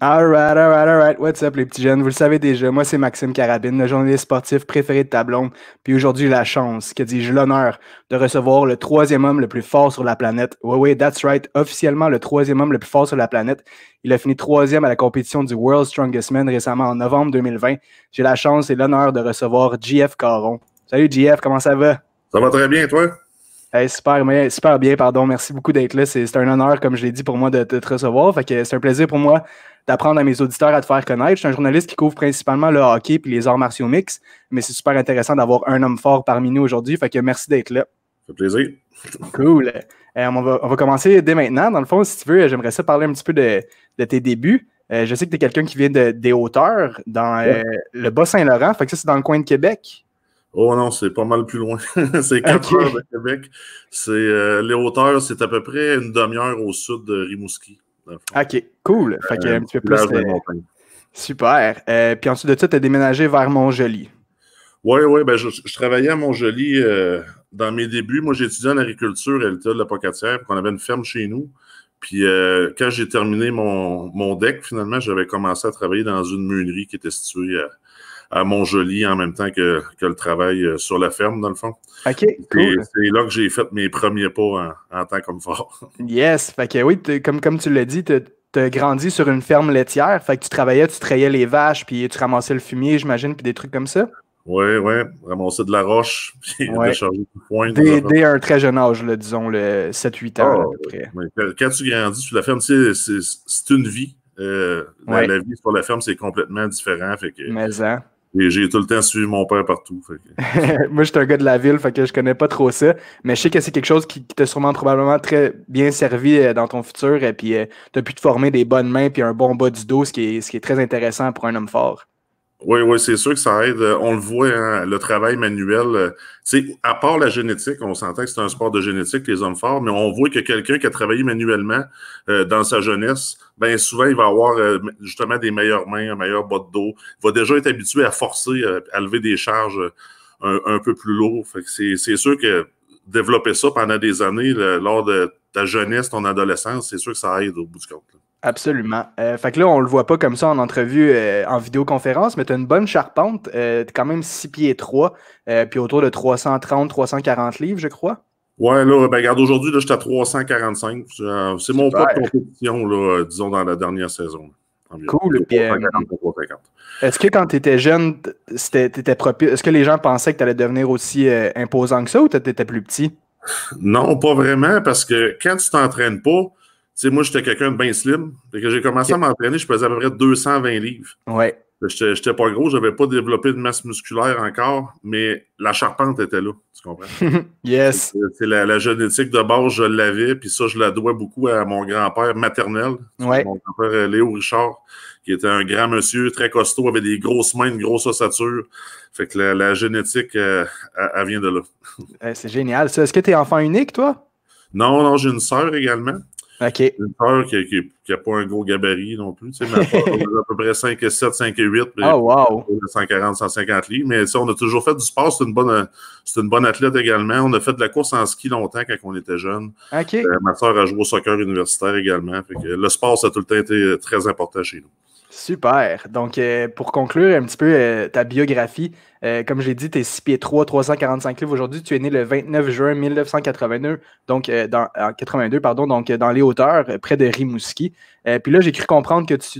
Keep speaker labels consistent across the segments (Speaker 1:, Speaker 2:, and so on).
Speaker 1: right, all right. What's up, les petits jeunes? Vous le savez déjà, moi, c'est Maxime Carabine, le journaliste sportif préféré de Tablon. Puis aujourd'hui, la chance, que dis-je, l'honneur de recevoir le troisième homme le plus fort sur la planète. Oui, oui, that's right. Officiellement, le troisième homme le plus fort sur la planète. Il a fini troisième à la compétition du World's Strongest Man récemment en novembre 2020. J'ai la chance et l'honneur de recevoir JF Caron. Salut, JF, comment ça va? Ça va très bien, toi? super, super bien, pardon. Merci beaucoup d'être là. C'est un honneur, comme je l'ai dit, pour moi de, te recevoir. c'est un plaisir pour moi d'apprendre à mes auditeurs à te faire connaître. Je suis un journaliste qui couvre principalement le hockey puis les arts martiaux mix, mais c'est super intéressant d'avoir un homme fort parmi nous aujourd'hui. Fait que merci d'être là. Ça fait plaisir. Cool. Euh, on, va, on, commencer dès maintenant. Dans le fond, si tu veux, j'aimerais ça parler un petit peu de, tes débuts. Euh, je sais que tu es quelqu'un qui vient de, des hauteurs, dans euh, le Bas-Saint-Laurent. Fait que ça, c'est dans le coin de
Speaker 2: Québec. Oh non, c'est pas mal plus loin. c'est 4 heures de Québec. C'est, euh, les hauteurs, c'est à peu près une demi-heure au sud de Rimouski. OK, cool. Euh, fait un petit peu plus. De euh,
Speaker 1: super. puis ensuite de ça, tu as déménagé vers Montjoli.
Speaker 2: Oui, oui. Ben je, travaillais à Montjoli dans mes débuts. Moi, j'étudiais en agriculture à l'État de la Pocatière, On avait une ferme chez nous. Puis quand j'ai terminé mon, mon deck, finalement, j'avais commencé à travailler dans une meunerie qui était située à à Mont-Joli, en même temps que, que, le travail euh, sur la ferme, dans le fond.
Speaker 1: OK, cool.
Speaker 2: C'est là que j'ai fait mes premiers pas en, tant qu'homme fort.
Speaker 1: Yes, fait que oui, comme, comme tu l'as dit, tu as grandi sur une ferme laitière, fait que tu travaillais, tu trahais les vaches, puis tu ramassais le fumier, j'imagine, puis des trucs comme ça.
Speaker 2: Oui, oui, ramasser de la roche, puis ouais. du point. Dès,
Speaker 1: un très jeune âge, disons, le 7-8 ans à ah,
Speaker 2: peu près. quand tu grandis sur la ferme, c'est une vie. Euh, la, vie sur la ferme, c'est complètement différent. Fait que, Mais, hein. J'ai tout le temps suivi mon père partout.
Speaker 1: Moi, je suis un gars de la ville, fait que je connais pas trop ça. Mais je sais que c'est quelque chose qui, te t'a sûrement probablement très bien servi euh, dans ton futur. Et puis, euh, tu as pu te former des bonnes mains puis un bon bas du dos, ce qui est, ce qui est très intéressant pour un homme fort.
Speaker 2: Oui, oui, c'est sûr que ça aide. Euh, on le voit, hein, le travail manuel. Euh, c'est à part la génétique, on s'entend que c'est un sport de génétique, les hommes forts, mais on voit que quelqu'un qui a travaillé manuellement euh, dans sa jeunesse, ben souvent, il va avoir justement des meilleures mains, un meilleur bas de dos. Il va déjà être habitué à forcer, à lever des charges un, peu plus lourdes. C'est sûr que développer ça pendant des années, lors de ta jeunesse, ton adolescence, c'est sûr que ça aide au bout du compte.
Speaker 1: Absolument. Euh, fait que là, on le voit pas comme ça en entrevue, euh, en vidéoconférence, mais tu as une bonne charpente. Euh, quand même 6 pieds 3, puis autour de 330, 340 livres, je crois.
Speaker 2: Ouais, là, ben, regarde, aujourd'hui, je suis à 345. C'est mon poids de compétition, là, disons, dans la dernière saison. Cool.
Speaker 1: Est-ce que quand tu étais jeune, est-ce que les gens pensaient que tu allais devenir aussi imposant que ça ou tu étais plus petit?
Speaker 2: Non, pas vraiment, parce que quand tu t'entraînes pas, sais, moi, j'étais quelqu'un de bien slim. Fait que j'ai commencé à m'entraîner, je pesais à peu près 220 livres. Ouais. J'étais pas gros, j'avais pas développé de masse musculaire encore, mais la charpente était là, tu comprends? yes! C'est la, génétique de base, je l'avais, puis ça, je la dois beaucoup à mon grand-père maternel, mon grand-père euh, Léo Richard, qui était un grand monsieur, très costaud, avait des grosses mains, une grosse ossature. Fait que la, génétique, elle, euh, vient de là.
Speaker 1: Eh, c'est génial. Est-ce que tu es enfant unique, toi?
Speaker 2: Non, non, j'ai une sœur également. OK. J'ai peur qui pas un gros gabarit non plus. Tu sais, à, peu près 5 et 7, 5 8. 140, 150 lits. Mais on a toujours fait du sport. C'est une, bonne, une bonne athlète également. On a fait de la course en ski longtemps quand on était jeune.
Speaker 1: Euh, ma
Speaker 2: soeur a joué au soccer universitaire également. le sport, ça a tout le temps été très important chez nous.
Speaker 1: Super. Donc, euh, pour conclure un petit peu euh, ta biographie, euh, comme j'ai dit, tu es 6 pieds 3, 345 livres aujourd'hui. Tu es né le 29 juin 1982, donc, dans, pardon, donc dans les hauteurs, près de Rimouski. puis là, j'ai cru comprendre que tu,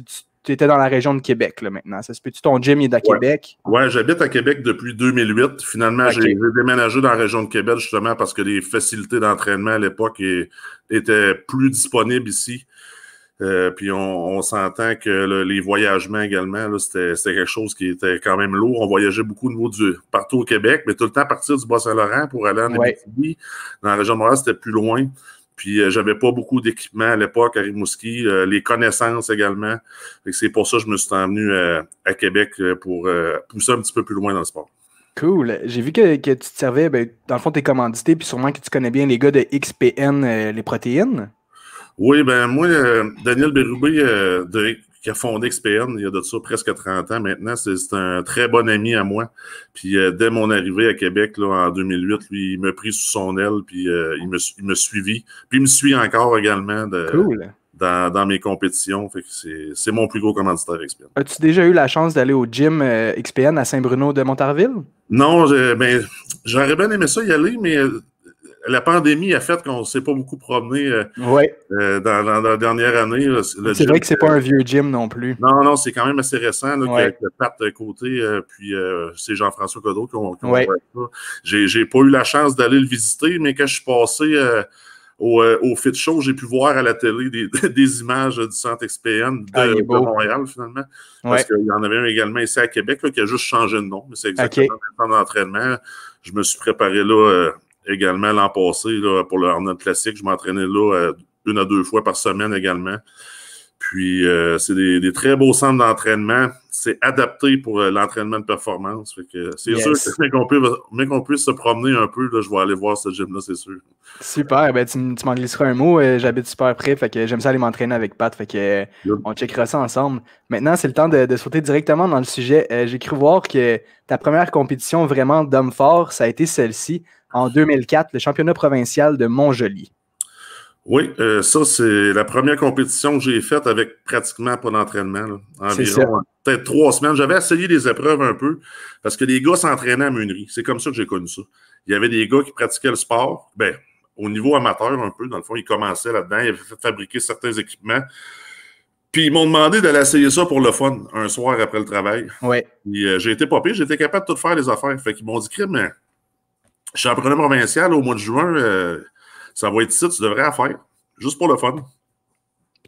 Speaker 1: étais dans la région de Québec là, maintenant. Ça se peut-tu? Ton gym est à Québec?
Speaker 2: Oui, j'habite à Québec depuis 2008. Finalement, j'ai déménagé dans la région de Québec justement parce que les facilités d'entraînement à l'époque étaient plus disponibles ici. Euh, puis on, s'entend que les voyagements également, c'était quelque chose qui était quand même lourd. On voyageait beaucoup de partout au Québec, mais tout le temps partir du Bas-Saint-Laurent pour aller en Abitibi. Dans la région de Montréal, c'était plus loin. Puis je euh, j'avais pas beaucoup d'équipement à l'époque à Rimouski, euh, les connaissances également. C'est pour ça que je me suis envenu à Québec pour pousser un petit peu plus loin dans le sport.
Speaker 1: Cool. J'ai vu que, tu te servais, ben, dans le fond, tes commandités, puis sûrement que tu connais bien les gars de XPN, les protéines.
Speaker 2: Oui, ben moi, euh, Daniel Berubé, euh, qui a fondé XPN il y a de ça presque 30 ans maintenant, c'est un très bon ami à moi. Puis euh, dès mon arrivée à Québec là, en 2008, lui, il m'a pris sous son aile, puis il, me, il me suivit. Puis il me suit encore également. Dans, mes compétitions. Fait c'est mon plus gros commanditaire XPN.
Speaker 1: As-tu déjà eu la chance d'aller au gym XPN à Saint-Bruno de Montarville?
Speaker 2: Non, ben, j'aurais bien aimé ça y aller, mais la pandémie a fait qu'on ne s'est pas beaucoup promené euh, euh, dans, la dernière année. C'est vrai que c'est pas
Speaker 1: un vieux gym non plus.
Speaker 2: Non, non, c'est quand même assez récent là, ouais. que, euh, Côté, puis c'est Jean-François Codeau qui ont, ça. ça. J'ai pas eu la chance d'aller le visiter, mais quand je suis passé au, au Fit Show, j'ai pu voir à la télé des, images du centre XPN de, ah, Montréal, finalement. Parce qu'il y en avait un également ici à Québec qui a juste changé de nom, mais c'est exactement le temps d'entraînement. Je me suis préparé là également l'an passé pour le Arnold Classique. Je m'entraînais là euh, une à deux fois par semaine également. Puis, euh, c'est des, très beaux centres d'entraînement. C'est adapté pour euh, l'entraînement de performance. c'est sûr que mais qu'on, puisse se promener un peu, je vais aller voir ce gym-là, c'est sûr.
Speaker 1: Super. Ben, tu, m'en glisseras un mot. j'habite super près. Fait que j'aime ça aller m'entraîner avec Pat. Fait que on checkera ça ensemble. Maintenant, c'est le temps de sauter directement dans le sujet. j'ai cru voir que ta première compétition vraiment d'homme fort, ça a été celle-ci en 2004, le championnat provincial de Montjoly.
Speaker 2: Oui, euh, ça, c'est la première compétition que j'ai faite avec pratiquement pas d'entraînement. Environ peut-être trois semaines. J'avais essayé les épreuves un peu parce que les gars s'entraînaient à Munerie. C'est comme ça que j'ai connu ça. Il y avait des gars qui pratiquaient le sport, ben, au niveau amateur un peu. Dans le fond, ils commençaient là-dedans. Ils avaient fait fabriquer certains équipements. Puis ils m'ont demandé d'aller essayer ça pour le fun un soir après le travail. Oui. Euh, j'ai été popé, j'étais capable de tout faire les affaires. Fait qu'ils m'ont dit, mais Championnat provincial au mois de juin, euh, ça va être ça. tu devrais la faire. Juste pour le fun.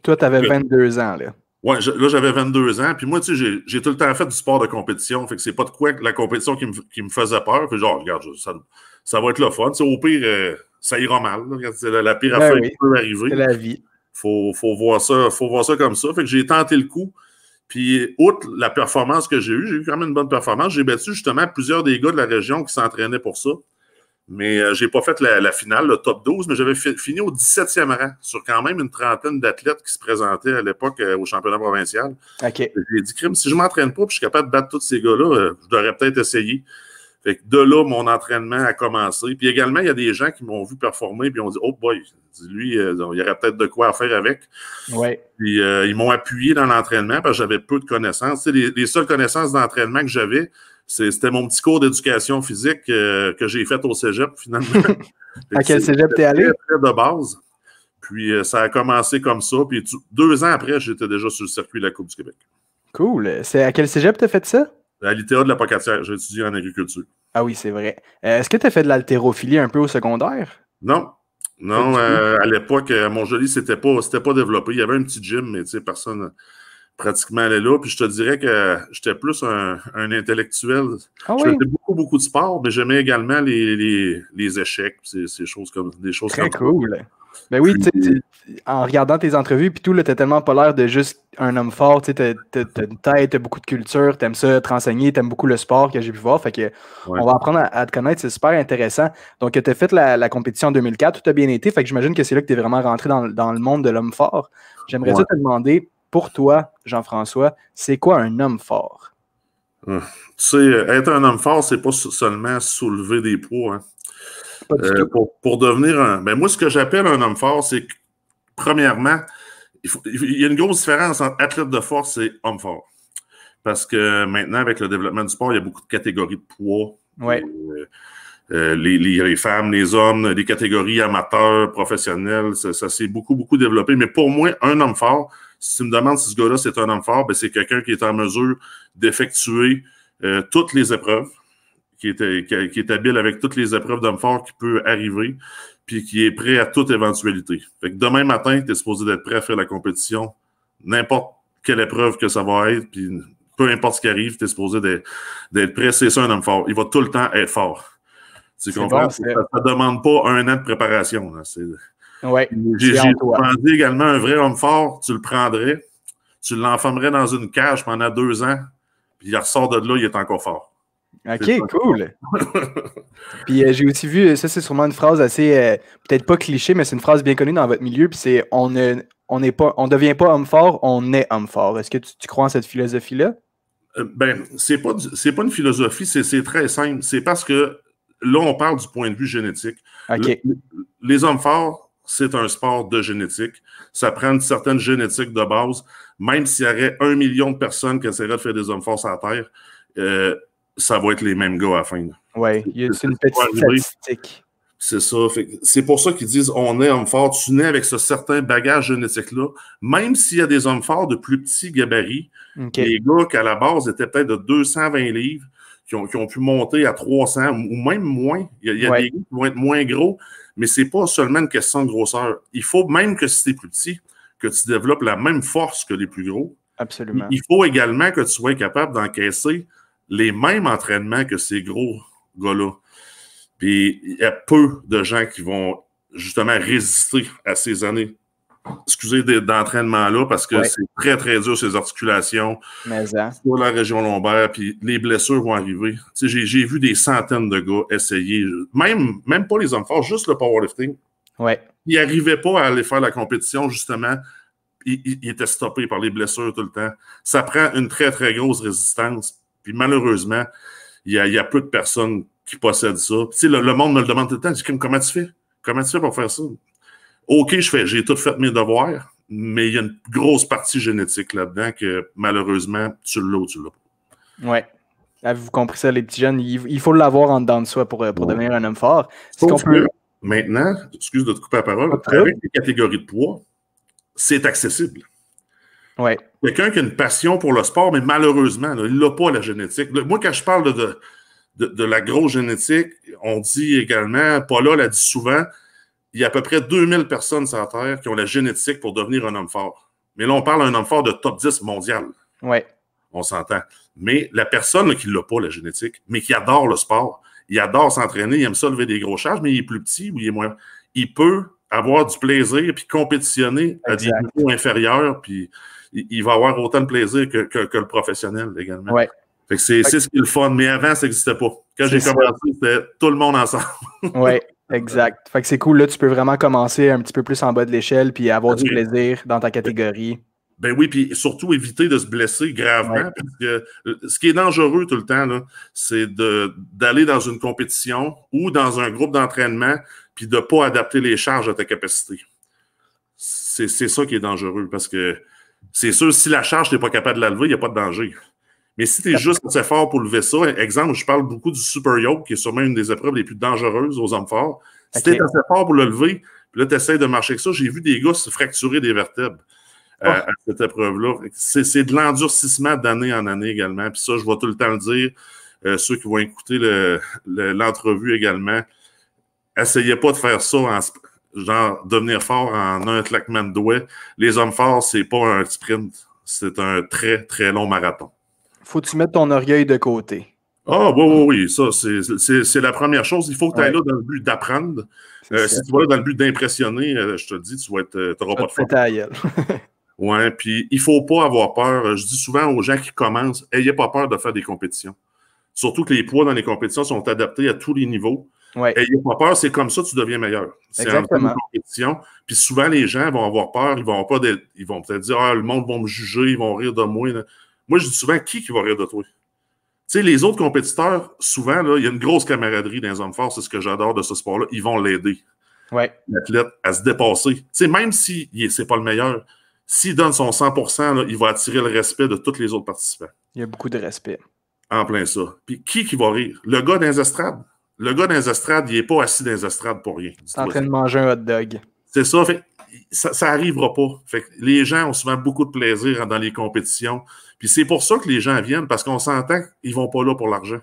Speaker 1: toi, tu avais 22 ans, là.
Speaker 2: Ouais, là, j'avais 22 ans. Puis moi, tu sais, j'ai tout le temps fait du sport de compétition. Fait que c'est pas de quoi la compétition qui me, faisait peur. Fait genre, regarde, ça, va être le fun. au pire, euh, ça ira mal. C'est la, pire ben affaire qui peut arriver. C'est la vie. Faut, faut, voir ça, faut voir ça comme ça. Fait que j'ai tenté le coup. Puis, outre la performance que j'ai eue, j'ai eu quand même une bonne performance. J'ai battu justement plusieurs des gars de la région qui s'entraînaient pour ça. Mais euh, j'ai pas fait la, finale, le top 12, mais j'avais fini au 17e rang sur quand même une trentaine d'athlètes qui se présentaient à l'époque euh, au championnat provincial. J'ai dit, crime, si je m'entraîne pas, je suis capable de battre tous ces gars-là, euh, je devrais peut-être essayer. Fait que de là, mon entraînement a commencé. Puis également, il y a des gens qui m'ont vu performer, puis ont dit, oh boy, lui, euh, il y aurait peut-être de quoi faire avec. Ouais. Puis ils m'ont appuyé dans l'entraînement parce que j'avais peu de connaissances. les seules connaissances d'entraînement que j'avais, c'était mon petit cours d'éducation physique euh, que j'ai fait au cégep, finalement. à quel cégep t'es allé? De base. Puis euh, ça a commencé comme ça. Puis deux ans après, j'étais déjà sur le circuit de la Coupe du Québec.
Speaker 1: Cool. C'est à quel cégep t'as fait ça?
Speaker 2: À l'ITA de la Pocatière. J'ai étudié en agriculture.
Speaker 1: Ah oui, c'est vrai. Euh, est-ce que t'as fait de l'haltérophilie un peu au secondaire?
Speaker 2: Non. Non, à l'époque, à joli c'était pas, pas développé. Il y avait un petit gym, mais tu personne pratiquement est là. Puis je te dirais que j'étais plus un, intellectuel. Ah j'aimais beaucoup, beaucoup de sport, mais j'aimais également les, échecs, ces, choses comme des choses Très cool. mais
Speaker 1: ben oui, en regardant tes entrevues, puis tout, t'as tellement pas l'air de juste un homme fort, tu t'as une tête, t'as beaucoup de culture, t'aimes ça, te renseigner, t'aimes beaucoup le sport que j'ai pu voir, fait que on va apprendre à, te connaître, c'est super intéressant. Donc, tu as fait la, compétition en 2004, tout a bien été, fait que j'imagine que c'est là que es vraiment rentré dans, le monde de l'homme fort. J'aimerais te demander, pour toi, Jean-François, c'est quoi un homme fort?
Speaker 2: Hum. Tu sais, euh, être un homme fort, c'est pas seulement soulever des poids. Hein. Euh, pour, devenir un. Ben, moi, ce que j'appelle un homme fort, c'est que, premièrement, il, y a une grosse différence entre athlète de force et homme fort. Parce que maintenant, avec le développement du sport, il y a beaucoup de catégories de poids. Euh, les, femmes, les hommes, les catégories amateurs, professionnels, ça s'est beaucoup, beaucoup développé. Mais pour moi, un homme fort, si tu me demandes si ce gars-là, c'est un homme fort, ben, c'est quelqu'un qui est en mesure d'effectuer euh, toutes les épreuves, qui est, euh, qui, est, habile avec toutes les épreuves d'homme fort qui peut arriver, puis qui est prêt à toute éventualité. Fait que demain matin, tu es supposé d'être prêt à faire la compétition, n'importe quelle épreuve que ça va être, puis peu importe ce qui arrive, tu es supposé d'être prêt. C'est ça un homme fort. Il va tout le temps être fort. ça ne demande pas un an de préparation.
Speaker 1: Ouais, J'ai demandé
Speaker 2: également un vrai homme fort, tu le prendrais, tu l'enfermerais dans une cage pendant deux ans, puis il ressort de là, il est encore fort. OK, cool.
Speaker 1: puis euh, j'ai aussi vu, euh, ça c'est sûrement une phrase assez, euh, peut-être pas cliché, mais c'est une phrase bien connue dans votre milieu, puis c'est on ne on pas, on devient pas homme fort, on est homme fort. Est-ce que tu, crois en cette philosophie-là?
Speaker 2: ben, c'est pas, pas une philosophie, c'est très simple. C'est parce que là, on parle du point de vue génétique. les hommes forts, c'est un sport de génétique. Ça prend une certaine génétique de base. Même s'il y aurait un million de personnes qui essaieraient de faire des hommes forts à Terre, euh, ça va être les mêmes gars à la fin. Oui, c'est une petite statistique. C'est ça. C'est pour ça qu'ils disent on est homme fort. Tu nais avec ce certain bagage génétique-là. Même s'il y a des hommes forts de plus petits gabarits, les gars qui à la base étaient peut-être de 220 livres, qui ont, pu monter à 300 ou même moins. Il y a, des gars qui vont être moins gros, mais c'est pas seulement une question de grosseur. Il faut, même que si tu es plus petit, que tu développes la même force que les plus gros. Absolument. Il faut également que tu sois capable d'encaisser les mêmes entraînements que ces gros gars-là. Puis il y a peu de gens qui vont justement résister à ces années excusez, d'entraînement-là parce que c'est très, très dur, ces articulations Mais, sur la région lombaire, puis les blessures vont arriver. J'ai vu des centaines de gars essayer, même, même pas les hommes forts, juste le powerlifting. Ouais. Ils n'arrivaient pas à aller faire la compétition, justement. Ils, étaient stoppés par les blessures tout le temps. Ça prend une très, très grosse résistance. Puis malheureusement, il y a, peu de personnes qui possèdent ça. le, monde me le demande tout le temps. Je comment tu fais? Comment tu fais pour faire ça? OK, j'ai tout fait mes devoirs, mais il y a une grosse partie génétique là-dedans que malheureusement, tu l'as ou tu l'as
Speaker 1: pas. Oui. Avez-vous compris ça, les petits jeunes? Il faut l'avoir en dedans de soi pour, euh, devenir un homme fort.
Speaker 2: maintenant, excuse de te couper la parole, avec les catégories de poids, c'est accessible. Ouais. Quelqu'un qui a une passion pour le sport, mais malheureusement, il n'a pas la génétique. Moi, quand je parle de, de, de la grosse génétique, on dit également, Paula l'a dit souvent, il y a à peu près 2000 personnes sur Terre qui ont la génétique pour devenir un homme fort. Mais là, on parle d'un homme fort de top 10 mondial. Oui. On s'entend. Mais la personne qui l'a pas, la génétique, mais qui adore le sport, il adore s'entraîner, il aime ça lever des gros charges, mais il est plus petit ou il est moins. Il peut avoir du plaisir puis compétitionner à des niveaux inférieurs, puis il, va avoir autant de plaisir que, le professionnel également. Oui. c'est, ce qui est le fun. Mais avant, ça n'existait pas. Quand j'ai commencé, c'était tout le monde ensemble. oui, Exact.
Speaker 1: Fait que c'est cool. Là, tu peux vraiment commencer un petit peu plus en bas de l'échelle puis avoir ah du plaisir dans ta ben, catégorie.
Speaker 2: Ben oui, puis surtout éviter de se blesser gravement. Parce que euh, ce qui est dangereux tout le temps, c'est d'aller dans une compétition ou dans un groupe d'entraînement puis de ne pas adapter les charges à ta capacité. C'est ça qui est dangereux parce que c'est sûr, si la charge, tu n'es pas capable de la lever, il n'y a pas de danger. Mais si tu es juste assez fort pour lever ça, exemple, je parle beaucoup du super yoke, qui est sûrement une des épreuves les plus dangereuses aux hommes forts. Si tu assez fort pour le lever, puis là, tu de marcher avec ça, j'ai vu des gars se fracturer des vertèbres euh, oh. à cette épreuve-là. C'est de l'endurcissement d'année en année également. Puis ça, je vais tout le temps le dire. Euh, ceux qui vont écouter l'entrevue également, essayez pas de faire ça en, genre devenir fort en un claquement de doigts. Les hommes forts, c'est pas un sprint, c'est un très, très long marathon
Speaker 1: faut que tu mettes ton orgueil de côté.
Speaker 2: Ah, oui, oui, oui, ça, c'est la première chose. Il faut que tu là dans le but d'apprendre. Euh, si tu vas là dans le but d'impressionner, euh, je te dis, tu vas être, euh, pas de oui, puis il faut pas avoir peur. Je dis souvent aux gens qui commencent, n'ayez pas peur de faire des compétitions. Surtout que les poids dans les compétitions sont adaptés à tous les niveaux. pas peur, c'est comme ça que tu deviens meilleur. C'est compétition. Puis souvent, les gens vont avoir peur, ils vont, ils vont peut-être dire, ah, le monde va me juger, ils vont rire de moi. Moi, je dis souvent, qui qui va rire de toi? Tu sais, les autres compétiteurs, souvent, là, il y a une grosse camaraderie dans les hommes forts, c'est ce que j'adore de ce sport-là. Ils vont l'aider. L'athlète à se dépasser. Tu sais, même si c'est pas le meilleur, s'il donne son 100 il va attirer le respect de tous les autres participants. Il y a beaucoup de respect. En plein ça. Puis qui qui va rire? Le gars dans les estrades. Le gars dans les estrades, il n'est pas assis dans les estrades pour rien. C'est en train de
Speaker 1: manger un hot dog.
Speaker 2: C'est ça. ça n'arrivera pas. les gens ont souvent beaucoup de plaisir dans les compétitions. Puis c'est pour ça que les gens viennent, parce qu'on s'entend ils vont pas là pour l'argent.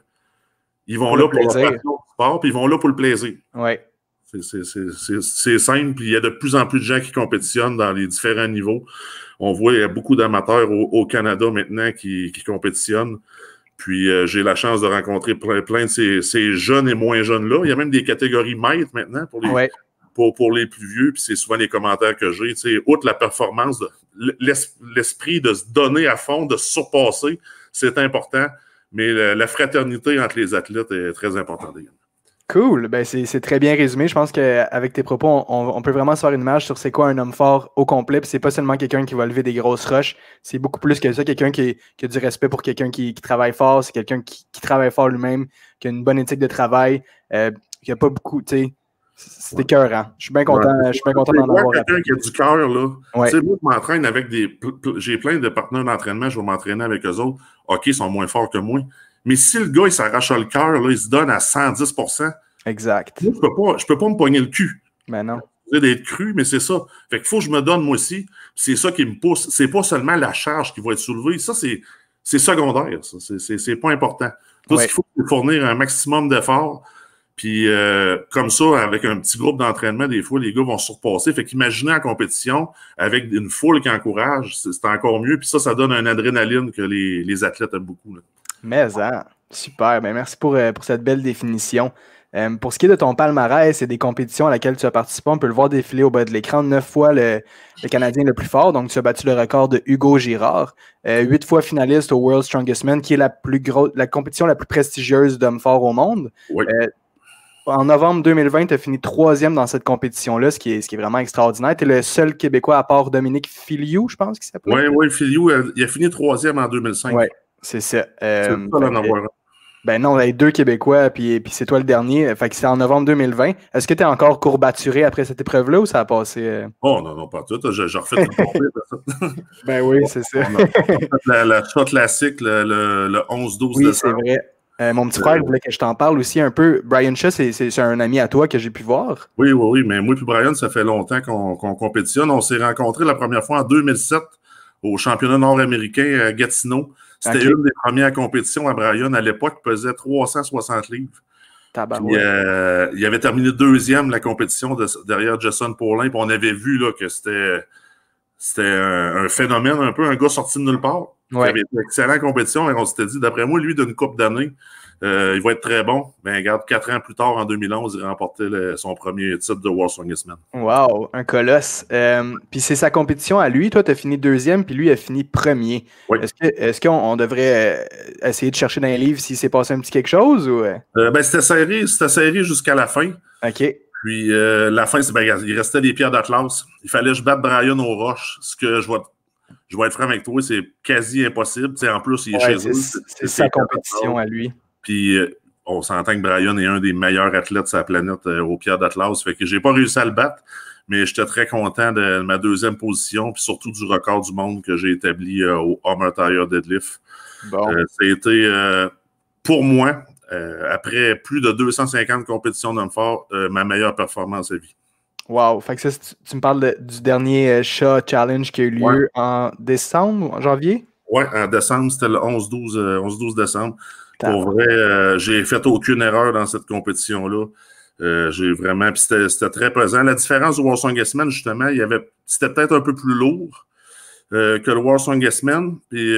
Speaker 2: Ils vont là pour le sport, puis ils vont là pour le plaisir. Ouais. C'est simple, puis il y a de plus en plus de gens qui compétitionnent dans les différents niveaux. On voit il y a beaucoup d'amateurs au, Canada maintenant qui, qui compétitionnent. Puis euh, j'ai la chance de rencontrer plein, plein de ces, jeunes et moins jeunes-là. Il y a même des catégories maîtres maintenant pour les, pour, pour, les plus vieux. Puis c'est souvent les commentaires que j'ai. Outre la performance de, l'esprit de se donner à fond, de se surpasser, c'est important. Mais la fraternité entre les athlètes est très importante
Speaker 1: Cool, ben, c'est très bien résumé. Je pense qu'avec tes propos, on, peut vraiment se faire une image sur c'est quoi un homme fort au complet. C'est pas seulement quelqu'un qui va lever des grosses roches, c'est beaucoup plus que ça. Quelqu'un qui, a du respect pour quelqu'un qui, travaille fort, c'est quelqu'un qui, travaille fort lui-même, qui a une bonne éthique de travail, euh, qui a pas beaucoup, tu sais, c'était ouais. Je suis bien content, je suis bien content d'en avoir. quelqu'un
Speaker 2: qui a du cœur, là. je m'entraîne avec des. J'ai plein de partenaires d'entraînement, je vais m'entraîner avec eux autres. OK, ils sont moins forts que moi. Mais si le gars, il s'arrache le cœur, là, il se donne à 110 Exact. je peux pas, peux pas me pogner le cul. Mais ben non. D'être cru, mais c'est ça. Fait qu'il faut que je me donne moi aussi. C'est ça qui me pousse. C'est pas seulement la charge qui va être soulevée. Ça, c'est, c'est secondaire. Ça. C'est, pas important. Tout ce qu'il faut, c'est fournir un maximum d'efforts puis euh, comme ça, avec un petit groupe d'entraînement, des fois, les gars vont surpasser. Fait qu'imaginez en compétition, avec une foule qui encourage, c'est encore mieux. Puis ça, ça donne un adrénaline que les, athlètes aiment beaucoup.
Speaker 1: Mais hein, super. Ben, merci pour, euh, pour cette belle définition. Euh, pour ce qui est de ton palmarès et des compétitions à laquelle tu as participé, on peut le voir défiler au bas de l'écran. Neuf fois le, Canadien le plus fort, donc tu as battu le record de Hugo Girard. huit fois finaliste au World Strongest Man, qui est la plus grosse, la compétition la plus prestigieuse d'hommes forts au monde. Oui en novembre 2020, tu as fini troisième dans cette compétition-là, ce, qui est, vraiment extraordinaire. Tu es le seul Québécois à part Dominique
Speaker 2: Filiou, je pense qu'il s'appelle. Oui, oui, Filiou, euh, il a fini troisième en 2005. Oui, c'est ça. Euh, c'est
Speaker 1: ben non, les deux Québécois, puis, c'est toi le dernier. Fait que c'est en novembre 2020. Est-ce que tu es encore courbaturé après cette épreuve-là ou ça a passé?
Speaker 2: Euh? Oh non, non, pas tout. J'ai refait une tout
Speaker 1: Ben oui, c'est ça.
Speaker 2: la, la, classique, le, 11-12 oui, C'est vrai.
Speaker 1: Euh, mon petit euh, frère voulait que je t'en parle aussi un
Speaker 2: peu. Brian Shaw, c'est un ami à toi que j'ai pu voir. Oui, oui, oui. Mais moi et Brian, ça fait longtemps qu'on compétitionne. On s'est rencontrés la première fois en 2007 au championnat nord-américain à Gatineau. C'était une des premières compétitions à Brian à l'époque, il pesait 360 livres. Euh, il avait terminé deuxième la compétition derrière Jason Paulin. on avait vu là, que c'était un, un phénomène, un peu un gars sorti de nulle part. Il avait une excellente compétition. Et on s'était dit, d'après moi, lui, d'une coupe d'année euh, il va être très bon. Mais ben, regarde, quatre ans plus tard, en 2011, il remportait son premier titre de World Strongest
Speaker 1: Wow, un colosse. Euh, puis c'est sa compétition à lui. Toi, tu as fini deuxième, puis lui a fini premier. Est-ce, qu'on devrait euh, essayer de chercher dans les livres s'il s'est passé un petit quelque chose? Ou...
Speaker 2: Ben, c'était serré, jusqu'à la fin. OK. Puis la fin, ben, il restait des pierres d'Atlas. Il fallait que je batte Brian aux roches, ce que je vois je vais être franc avec toi, c'est quasi impossible. en plus, il est chez eux. C'est sa compétition à lui. Puis euh, on s'entend que Brian est un des meilleurs athlètes de sa planète euh, au Pierre d'Atlas. Fait que j'ai pas réussi à le battre, mais j'étais très content de ma deuxième position, puis surtout du record du monde que j'ai établi euh, au Homer Tire Deadlift. a été, pour moi, après plus de 250 compétitions d'hommes fort, ma meilleure performance à vie. Wow. Fait que ça, tu,
Speaker 1: me parles du dernier euh, chat challenge qui a eu lieu en décembre, en janvier?
Speaker 2: Oui, en décembre, c'était le 11-12 euh, décembre. Pour vrai, euh, j'ai fait aucune erreur dans cette compétition-là. j'ai vraiment. Puis c'était très pesant. La différence du Warsong Semaine, justement, il y avait. C'était peut-être un peu plus lourd que le Warsong Semaine. Puis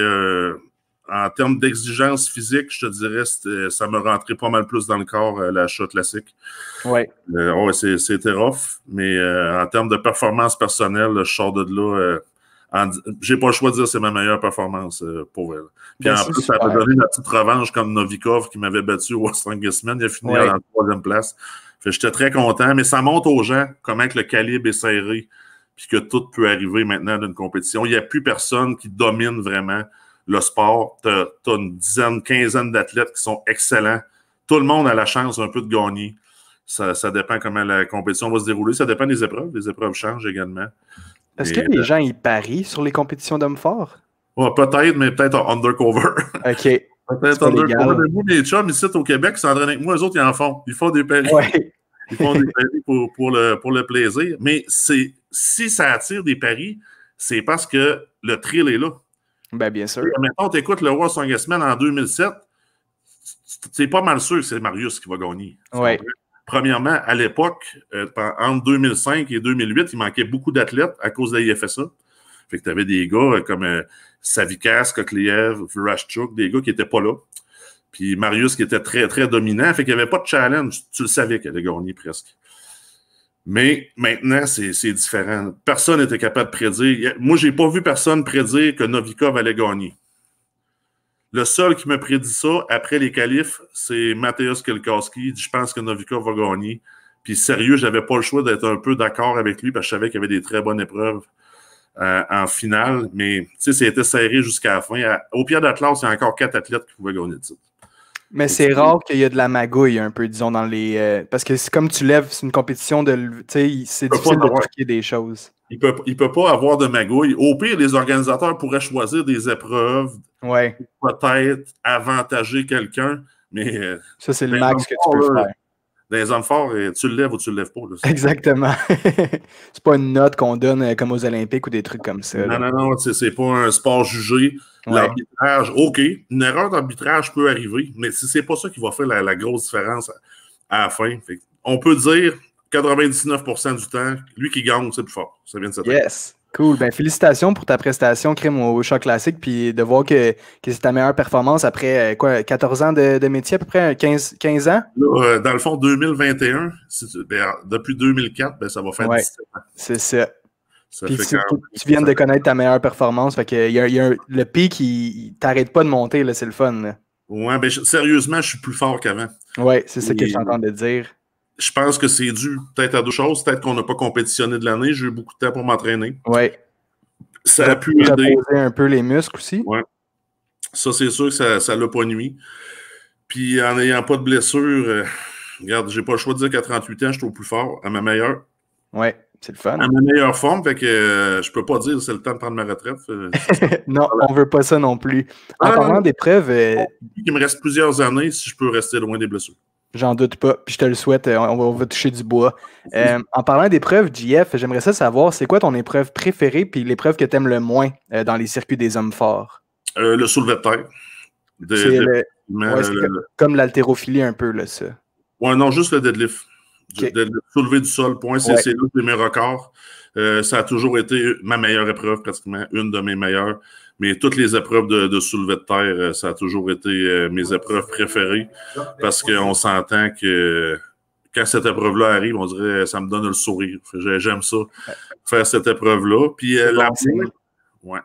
Speaker 2: en termes d'exigence physique, je te dirais, euh, ça me rentrait pas mal plus dans le corps euh, la chute classique. Oui. Euh, c'était rough, mais euh, en termes de performance personnelle, je sors de là. j'ai pas le choix de dire c'est ma meilleure performance pour elle. Puis ben, en plus, ça m'a donné la petite revanche comme Novikov qui m'avait battu au Strongestman. Il a fini en troisième place. J'étais très content, mais ça montre aux gens comment que le calibre est serré puis que tout peut arriver maintenant d'une compétition. Il n'y a plus personne qui domine vraiment le sport. Tu as, une dizaine, quinzaine d'athlètes qui sont excellents. Tout le monde a la chance un peu de gagner. Ça, ça, dépend comment la compétition va se dérouler. Ça dépend des épreuves. Les épreuves changent également. Est-ce que les euh, gens ils parient sur les compétitions d'hommes forts? Ouais, peut-être, mais peut-être en undercover. OK. Peut-être undercover. Mais chums ici au Québec s'entraînent avec moi, eux autres, ils en font. Ils font des paris. Ils font des paris pour, pour, le, pour le plaisir. Mais si ça attire des paris, c'est parce que le thrill est là. Ben, bien sûr. Euh, Maintenant, tu écoutes le Roi Song en 2007, c'est pas mal sûr que c'est Marius qui va gagner. Premièrement, à l'époque, euh, entre 2005 et 2008, il manquait beaucoup d'athlètes à cause de l'IFSA. Fait que tu avais des gars euh, comme Savikas, Kokliev, des gars qui n'étaient pas là. Puis Marius qui était très, très dominant. Fait qu'il n'y avait pas de challenge. Tu le savais qu'elle allait gagner presque. Mais maintenant, c'est différent. Personne n'était capable de prédire. Moi, je n'ai pas vu personne prédire que Novikov allait gagner. Le seul qui me prédit ça après les qualifs, c'est Mateusz Kelkowski. Je pense que Novikov va gagner. Puis sérieux, j'avais pas le choix d'être un peu d'accord avec lui parce que je savais qu'il y avait des très bonnes épreuves euh, en finale. Mais tu sais, c'était serré jusqu'à la fin. au pied d'Atlas, il y a encore quatre athlètes qui pouvaient gagner le titre.
Speaker 1: Mais c'est rare qu'il y ait de la magouille un peu, disons, dans les. Euh, parce que c'est comme tu lèves, c'est une compétition de. C'est difficile de truquer
Speaker 2: des choses. Il ne peut, il peut pas avoir de magouille. Au pire, les organisateurs pourraient choisir des épreuves ouais. peut-être avantager quelqu'un, mais. Euh, ça, c'est le max que tu peux faire. Les hommes forts, euh, tu le lèves ou tu le lèves pas. Exactement.
Speaker 1: c'est pas une note qu'on donne euh, comme aux Olympiques ou des trucs comme ça. Non, Non,
Speaker 2: non, non, c'est pas un sport jugé. L'arbitrage, OK, une erreur d'arbitrage peut arriver, mais si c'est pas ça qui va faire la, grosse différence à, la fin. on peut dire 99% du temps, lui qui gagne, c'est plus fort. Ça vient de cette Yes.
Speaker 1: Cool. Ben, félicitations pour ta prestation, Crime au Choc Classique, puis de voir que, c'est ta meilleure performance après euh, quoi, 14 ans de, métier, à peu près 15, 15 ans?
Speaker 2: Euh, dans le fond, 2021, ben, depuis 2004, ben, ça va faire 17 ans. C'est ça. puis tu, viens de
Speaker 1: connaître ta meilleure performance, fait que le pic, il, t'arrête pas de monter, c'est le fun.
Speaker 2: Ouais, ben, sérieusement, je suis plus fort qu'avant.
Speaker 1: Ouais, c'est ce que j'entends
Speaker 2: de dire je pense que c'est dû peut-être à deux choses. Peut-être qu'on n'a pas compétitionné de l'année. J'ai eu beaucoup de temps pour m'entraîner. Oui. Ça a pu aider.
Speaker 1: un peu les muscles aussi.
Speaker 2: Oui. Ça, c'est sûr que ça ne l'a pas nuit. Puis en n'ayant pas de blessure, regarde, euh, regarde, j'ai pas le choix de dire qu'à 38 ans, je suis au plus fort, à ma meilleure. Oui, c'est le fun. À ma meilleure forme, fait que euh, je peux pas dire c'est le temps de prendre ma retraite. Euh,
Speaker 1: non, on veut pas ça non plus. En ah, parlant des d'épreuves.
Speaker 2: Il me reste plusieurs années si je peux rester loin des blessures. J'en
Speaker 1: doute pas. Puis je te le souhaite. Euh, on va, toucher du bois. Euh, en parlant d'épreuve, JF, j'aimerais ça savoir, c'est quoi ton épreuve préférée puis l'épreuve que tu aimes le moins euh, dans les circuits des hommes forts?
Speaker 2: le soulevé de terre.
Speaker 1: comme l'haltérophilie un peu, là, ça.
Speaker 2: Ouais, non, juste le deadlift. soulever du sol, point. C'est l'un de mes records. ça a toujours été ma meilleure épreuve, pratiquement une de mes meilleures. Mais toutes les épreuves de, de soulevé de terre, euh, ça a toujours été euh, mes épreuves préférées parce qu'on s'entend que quand cette épreuve-là arrive, on dirait ça me donne le sourire. J'aime ça, faire cette épreuve-là. Puis euh, la ouais.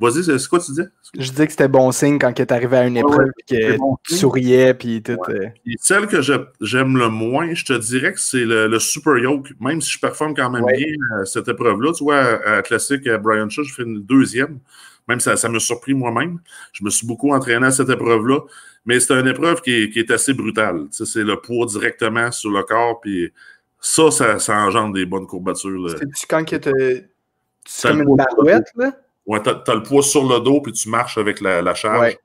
Speaker 2: Vas-y, c'est quoi tu dis? Je dis
Speaker 1: que c'était bon signe quand tu es arrivé à une épreuve et que tu souriais. Puis tout,
Speaker 2: celle que j'aime le moins, je te dirais que c'est le, super yoke. Même si je performe quand même bien cette épreuve-là, tu vois, à, Classic classique à Brian Shaw, je fais une deuxième. Même ça, ça me surpris moi-même. Je me suis beaucoup entraîné à cette épreuve-là. Mais c'est une épreuve qui est, assez brutale. C'est le poids directement sur le corps. Puis ça, ça, engendre des bonnes courbatures. C'est-tu quand tu es... une barouette, là? Ouais, as le poids sur le dos, puis tu marches avec la, charge. Fait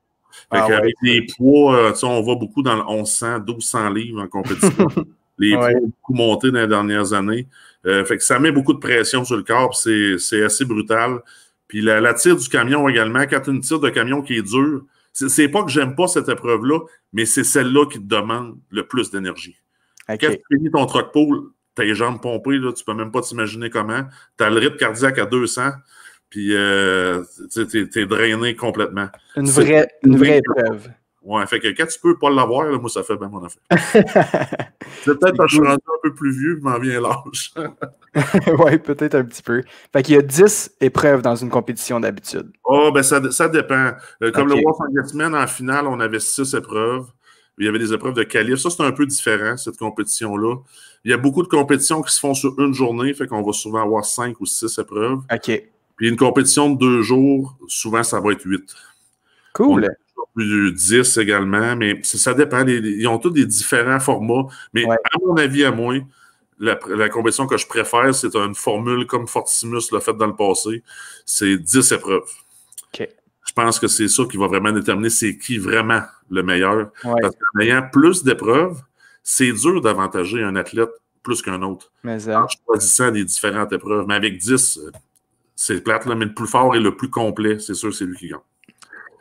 Speaker 2: ah avec les poids, euh, on va beaucoup dans le 1100, 1200 livres en compétition. les poids ont beaucoup monté dans les dernières années. Euh, fait que ça met beaucoup de pression sur le corps, c'est assez brutal. Puis la, la, tire du camion également, quand tu une tire de camion qui est dure, c'est pas que j'aime pas cette épreuve-là, mais c'est celle-là qui te demande le plus d'énergie. Quand tu finis ton troc pole, t'as jambes pompées, là, tu peux même pas t'imaginer comment. Tu as le rythme cardiaque à 200, puis euh, tu es, drainé complètement. Une vraie,
Speaker 1: une vraie épreuve.
Speaker 2: Ouais, fait que quand tu peux pas l'avoir, moi, ça fait bien mon affaire. peut-être que je un peu plus vieux, mais m'en vient l'âge.
Speaker 1: Ouais, peut-être un petit peu. Fait qu'il y a 10 épreuves dans une compétition d'habitude.
Speaker 2: Oh, ben ça, ça dépend. Euh, comme le World semaine, en finale, on avait 6 épreuves. Il y avait des épreuves de qualif. Ça, c'est un peu différent, cette compétition-là. Il y a beaucoup de compétitions qui se font sur une journée, fait qu'on va souvent avoir 5 ou 6 épreuves. OK. Puis une compétition de deux jours, souvent, ça va être 8. Cool de 10 également, mais ça, dépend. ils ont tous des différents formats. Mais à mon avis, à moi, la, la combinaison que je préfère, c'est une formule comme Fortissimus l'a fait dans le passé. C'est 10 épreuves. Je pense que c'est ça qui va vraiment déterminer c'est qui vraiment le meilleur. Parce qu'en ayant plus d'épreuves, c'est dur d'avantager un athlète plus qu'un autre. en choisissant des différentes épreuves. Mais avec 10, euh, c'est plate, là, mais le plus fort et le plus complet, c'est sûr, c'est lui qui gagne.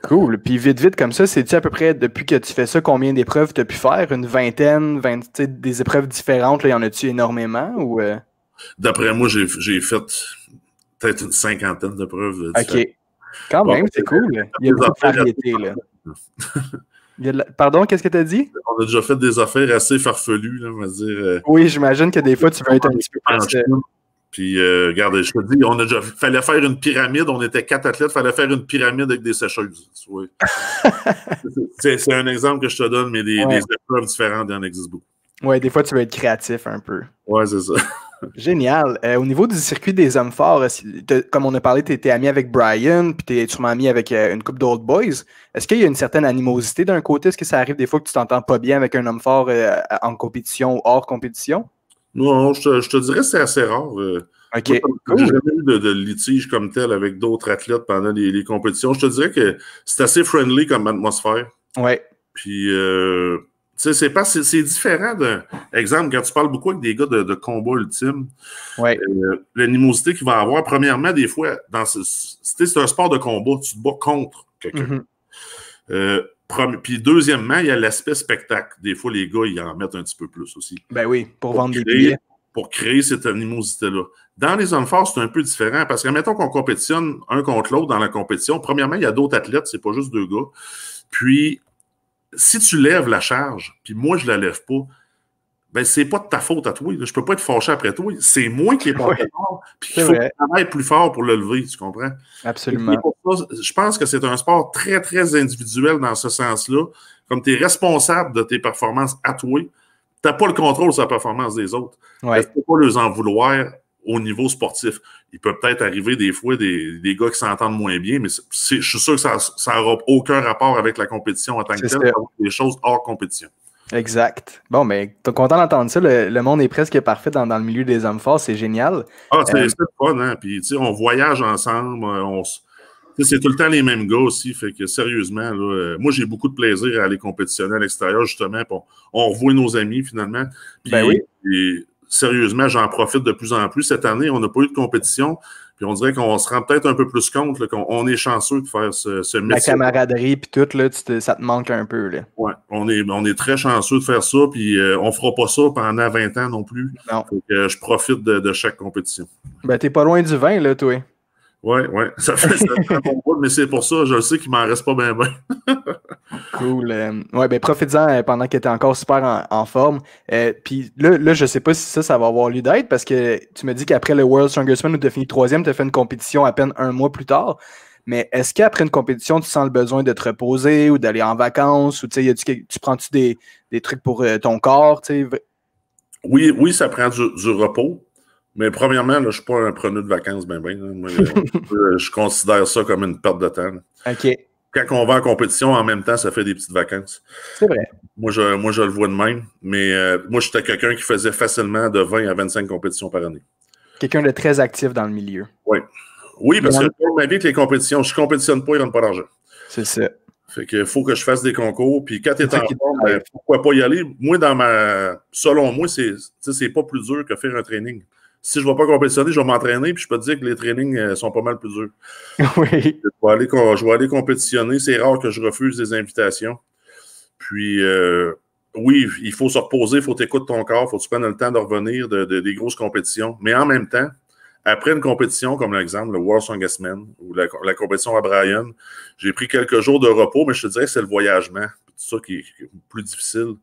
Speaker 1: Cool. Puis vite, vite, comme ça, c'est-tu à peu près depuis que tu fais ça, combien d'épreuves tu as pu faire Une vingtaine, des épreuves différentes, il y en a-tu énormément ou euh?
Speaker 2: D'après moi, j'ai fait peut-être une cinquantaine d'épreuves. OK.
Speaker 1: Quand même, c'est cool. Il y a beaucoup de variété.
Speaker 2: Là.
Speaker 1: Pardon, qu'est-ce que tu as dit
Speaker 2: On a déjà fait des affaires assez farfelues, là, on va dire. Euh,
Speaker 1: oui, j'imagine que des fois, tu veux être un petit peu
Speaker 2: puis, euh, regarde, je te dis, on déjà, fallait faire une pyramide, on était quatre athlètes, fallait faire une pyramide avec des sécheuses. Oui. c'est un exemple que je te donne, mais des, épreuves différentes, il en existe beaucoup.
Speaker 1: Oui, des fois, tu veux être créatif un peu. Oui, c'est ça. Génial. Euh, au niveau du circuit des hommes forts, comme on a parlé, tu étais ami avec Brian, puis tu es sûrement ami avec euh, une couple d'old boys. Est-ce qu'il y a une certaine animosité d'un côté? Est-ce que ça arrive des fois que tu t'entends pas bien avec un homme fort
Speaker 2: en compétition ou hors compétition? Non, je te, dirais que c'est assez rare. j'ai euh. jamais eu de, de, litige comme tel avec d'autres athlètes pendant les, compétitions. Je te dirais que c'est assez friendly comme atmosphère. Ouais. Puis, euh, tu sais, c'est, différent d'un. Exemple, quand tu parles beaucoup avec des gars de, combat ultime, ouais. Euh, l'animosité qui va avoir, premièrement, des fois, dans c'est, un sport de combat, tu te bats contre quelqu'un. Mm-hmm. Puis deuxièmement, il y a l'aspect spectacle. Des fois, les gars, ils en mettent un petit peu plus aussi. Ben oui, pour, vendre des billets. Pour créer cette animosité-là. Dans les hommes forts, c'est un peu différent parce que, mettons qu'on compétitionne un contre l'autre dans la compétition, premièrement, il y a d'autres athlètes, c'est pas juste deux gars. Puis, si tu lèves la charge, puis moi, je la lève pas, ce ben, c'est pas de ta faute à toi. Je peux pas être fâché après toi. C'est moi qui ai pas fort, puis il faut travailler plus fort pour le lever, tu comprends? Absolument. je pense que c'est un sport très, très individuel dans ce sens-là. Comme tu es responsable de tes performances à toi, tu n'as pas le contrôle sur la performance des autres. Tu ne peux pas les en vouloir au niveau sportif. Il peut peut-être arriver des fois des, des gars qui s'entendent moins bien, mais je suis sûr que ça n'aura aucun rapport avec la compétition en tant que telle, des choses hors compétition. Exact. Bon, mais
Speaker 1: t'es content d'entendre ça. Le, monde est presque parfait dans, le milieu des hommes forts. C'est génial.
Speaker 2: Ah, c'est euh, fun, hein? Puis, tu sais, on voyage ensemble. Euh, c'est tout le temps les mêmes gars aussi. Fait que, sérieusement, euh, moi, j'ai beaucoup de plaisir à aller compétitionner à l'extérieur, justement. pour on, revoit nos amis, finalement. Ben oui. Et, sérieusement, j'en profite de plus en plus. Cette année, on n'a pas eu de compétition. Puis on dirait qu'on se rend peut-être un peu plus compte qu'on est chanceux de faire ce, ce La camaraderie,
Speaker 1: puis tout, là, ça te manque un peu. Là.
Speaker 2: Ouais, on est, on est très chanceux de faire ça, puis euh, on fera pas ça pendant 20 ans non plus. Non. Euh, je profite de, de chaque compétition.
Speaker 1: Ben, t'es pas loin du vin, là, toi.
Speaker 2: Oui, oui. Ça fait, ça mais c'est pour ça, je sais qu'il m'en reste pas bien
Speaker 1: cool. Euh, oui, ben profite-en euh, pendant que tu es encore super en, forme. Euh, puis là, je sais pas si ça, ça va avoir lieu d'être parce que tu me dis qu'après le World Strongest Man où tu as fini troisième, tu as fait une compétition à peine un mois plus tard. Mais est-ce qu'après une compétition, tu sens le besoin de te reposer ou d'aller en vacances ou -tu, prends-tu des, trucs pour ton corps?
Speaker 2: Oui, oui, ça prend du repos. Mais premièrement, je ne suis pas un preneur de vacances, ben ben. Euh, je, considère ça comme une perte de temps. OK. Quand on va en compétition, en même temps, ça fait des petites vacances. C'est vrai. Moi je, moi, je le vois de même. Mais euh, moi, j'étais quelqu'un qui faisait facilement de 20 à 25 compétitions par année.
Speaker 1: Quelqu'un de très actif dans
Speaker 2: le milieu. Oui. Oui, parce que pour ma vie, les compétitions, je ne compétitionne pas, ils ne pas d'argent. C'est ça. Fait que faut que je fasse des concours. Puis quand tu es en ben, pourquoi pas y aller? Moi, dans ma. Selon moi, c'est pas plus dur que faire un training si je ne vais pas compétitionner, je vais m'entraîner, puis je peux te dire que les trainings euh, sont pas mal plus durs. Oui. Je vais aller, compétitionner. C'est rare que je refuse des invitations. Puis, euh, oui, il faut se reposer, il faut t'écouter ton corps, il faut que tu prennes le temps de revenir de, des grosses compétitions. Mais en même temps, après une compétition, comme l'exemple, le World Strongest Man ou la, compétition à Brian, j'ai pris quelques jours de repos, mais je te dirais que c'est le voyagement, tout ça qui est plus difficile.